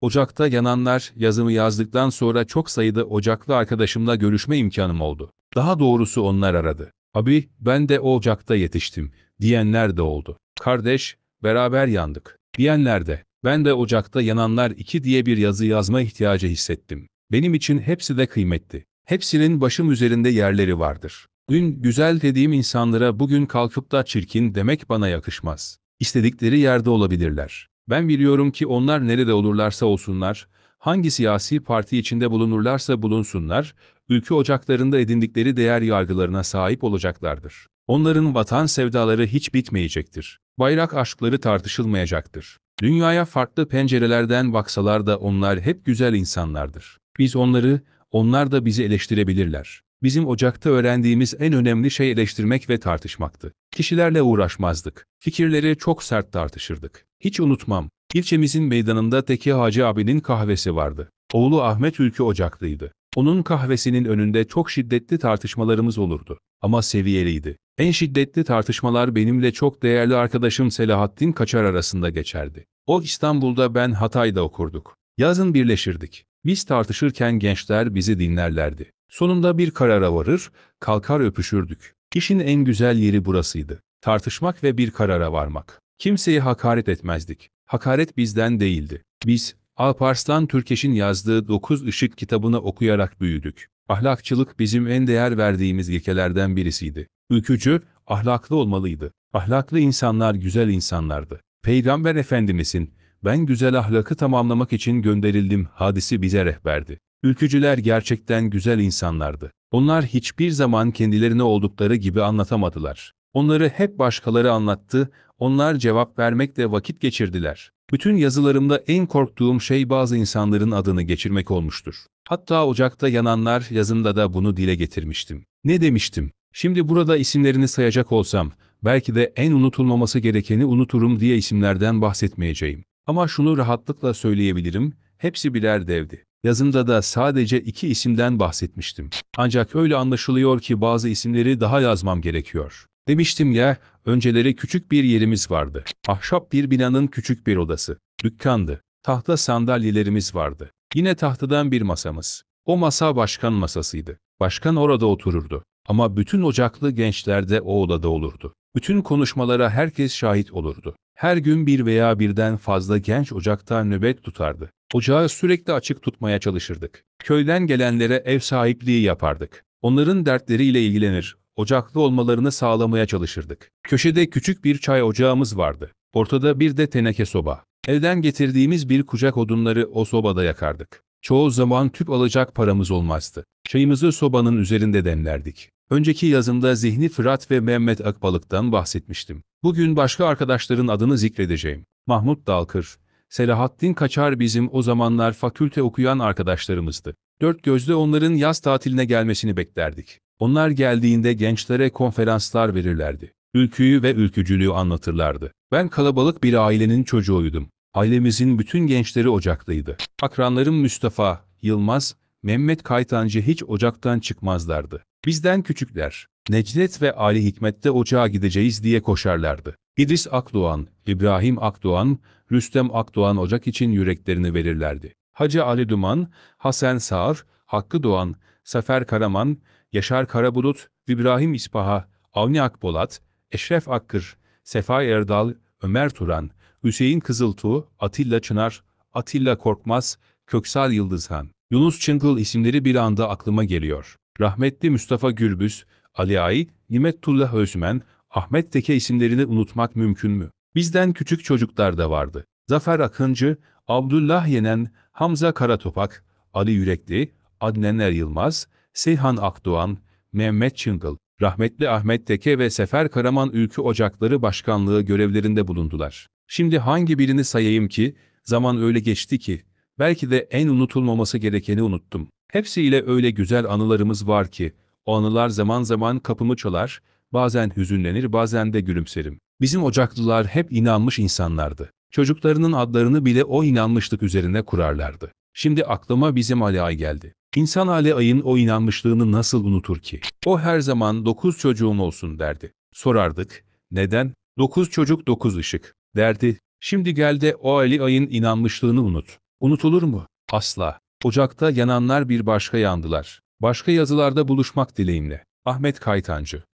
Ocakta yananlar yazımı yazdıktan sonra çok sayıda ocaklı arkadaşımla görüşme imkanım oldu. Daha doğrusu onlar aradı. Abi ben de ocakta yetiştim diyenler de oldu. Kardeş beraber yandık diyenler de. Ben de ocakta yananlar iki diye bir yazı yazma ihtiyacı hissettim. Benim için hepsi de kıymetli. Hepsinin başım üzerinde yerleri vardır. Dün güzel dediğim insanlara bugün kalkıp da çirkin demek bana yakışmaz. İstedikleri yerde olabilirler. Ben biliyorum ki onlar nerede olurlarsa olsunlar, hangi siyasi parti içinde bulunurlarsa bulunsunlar, ülke ocaklarında edindikleri değer yargılarına sahip olacaklardır. Onların vatan sevdaları hiç bitmeyecektir. Bayrak aşkları tartışılmayacaktır. Dünyaya farklı pencerelerden baksalar da onlar hep güzel insanlardır. Biz onları, onlar da bizi eleştirebilirler. Bizim ocakta öğrendiğimiz en önemli şey eleştirmek ve tartışmaktı. Kişilerle uğraşmazdık. Fikirleri çok sert tartışırdık. Hiç unutmam, ilçemizin meydanında Teki Hacı abinin kahvesi vardı. Oğlu Ahmet Ülkü Ocaklıydı. Onun kahvesinin önünde çok şiddetli tartışmalarımız olurdu. Ama seviyeliydi. En şiddetli tartışmalar benimle çok değerli arkadaşım Selahattin Kaçar arasında geçerdi. O İstanbul'da ben Hatay'da okurduk. Yazın birleşirdik. Biz tartışırken gençler bizi dinlerlerdi. Sonunda bir karara varır, kalkar öpüşürdük. İşin en güzel yeri burasıydı. Tartışmak ve bir karara varmak. Kimseyi hakaret etmezdik. Hakaret bizden değildi. Biz, Alparslan Türkeş'in yazdığı Dokuz Işık kitabını okuyarak büyüdük. Ahlakçılık bizim en değer verdiğimiz ilkelerden birisiydi. Ülkücü, ahlaklı olmalıydı. Ahlaklı insanlar güzel insanlardı. Peygamber Efendimizin, ben güzel ahlakı tamamlamak için gönderildim hadisi bize rehberdi. Ülkücüler gerçekten güzel insanlardı. Onlar hiçbir zaman kendilerini oldukları gibi anlatamadılar. Onları hep başkaları anlattı, onlar cevap vermekle vakit geçirdiler. Bütün yazılarımda en korktuğum şey bazı insanların adını geçirmek olmuştur. Hatta ocakta yananlar yazımda da bunu dile getirmiştim. Ne demiştim? Şimdi burada isimlerini sayacak olsam, belki de en unutulmaması gerekeni unuturum diye isimlerden bahsetmeyeceğim. Ama şunu rahatlıkla söyleyebilirim, hepsi birer devdi. Yazımda da sadece iki isimden bahsetmiştim. Ancak öyle anlaşılıyor ki bazı isimleri daha yazmam gerekiyor. Demiştim ya, önceleri küçük bir yerimiz vardı. Ahşap bir binanın küçük bir odası. Dükkandı. Tahta sandalyelerimiz vardı. Yine tahtadan bir masamız. O masa başkan masasıydı. Başkan orada otururdu. Ama bütün ocaklı gençler de o odada olurdu. Bütün konuşmalara herkes şahit olurdu. Her gün bir veya birden fazla genç ocakta nöbet tutardı. Ocağı sürekli açık tutmaya çalışırdık. Köyden gelenlere ev sahipliği yapardık. Onların dertleriyle ilgilenir, ocaklı olmalarını sağlamaya çalışırdık. Köşede küçük bir çay ocağımız vardı. Ortada bir de teneke soba. Evden getirdiğimiz bir kucak odunları o sobada yakardık. Çoğu zaman tüp alacak paramız olmazdı. Çayımızı sobanın üzerinde demlerdik. Önceki yazımda Zihni Fırat ve Mehmet Akbalık'tan bahsetmiştim. Bugün başka arkadaşların adını zikredeceğim. Mahmut Dalkır, Selahattin Kaçar bizim o zamanlar fakülte okuyan arkadaşlarımızdı. Dört gözle onların yaz tatiline gelmesini beklerdik. Onlar geldiğinde gençlere konferanslar verirlerdi. Ülküyü ve ülkücülüğü anlatırlardı. Ben kalabalık bir ailenin çocuğuydum. Ailemizin bütün gençleri ocaklıydı. Akranlarım Mustafa, Yılmaz, Mehmet Kaytancı hiç ocaktan çıkmazlardı. Bizden küçükler, Necdet ve Ali Hikmet'te ocağa gideceğiz diye koşarlardı. İdris Akdoğan, İbrahim Akdoğan, Rüstem Akdoğan ocak için yüreklerini verirlerdi. Hacı Ali Duman, Hasan Sağır, Hakkı Doğan, Sefer Karaman, Yaşar Karabulut, İbrahim İspaha, Avni Akbolat, Eşref Akkır, Sefa Erdal, Ömer Turan, Hüseyin Kızıltuğ, Atilla Çınar, Atilla Korkmaz, Köksal Yıldızhan, Yunus Çıngıl isimleri bir anda aklıma geliyor. Rahmetli Mustafa Gürbüz, Ali Ay, Nimettullah Özmen, Ahmet Teke isimlerini unutmak mümkün mü? Bizden küçük çocuklar da vardı. Zafer Akıncı, Abdullah Yenen, Hamza Karatopak, Ali Yürekli, Adnan Er Yılmaz, Seyhan Akdoğan, Mehmet Çıngıl, rahmetli Ahmet Teke ve Sefer Karaman Ülkü Ocakları Başkanlığı görevlerinde bulundular. Şimdi hangi birini sayayım ki, zaman öyle geçti ki, belki de en unutulmaması gerekeni unuttum. Hepsiyle öyle güzel anılarımız var ki, o anılar zaman zaman kapımı çalar, bazen hüzünlenir bazen de gülümserim. Bizim ocaklılar hep inanmış insanlardı. Çocuklarının adlarını bile o inanmışlık üzerine kurarlardı. Şimdi aklıma bizim Ali Ay geldi. İnsan hali ayın o inanmışlığını nasıl unutur ki? O her zaman dokuz çocuğum olsun derdi. Sorardık, neden? Dokuz çocuk dokuz ışık derdi. Şimdi gel de o Ali ayın inanmışlığını unut. Unutulur mu? Asla. Ocakta yananlar bir başka yandılar. Başka yazılarda buluşmak dileğimle. Ahmet Kaytancı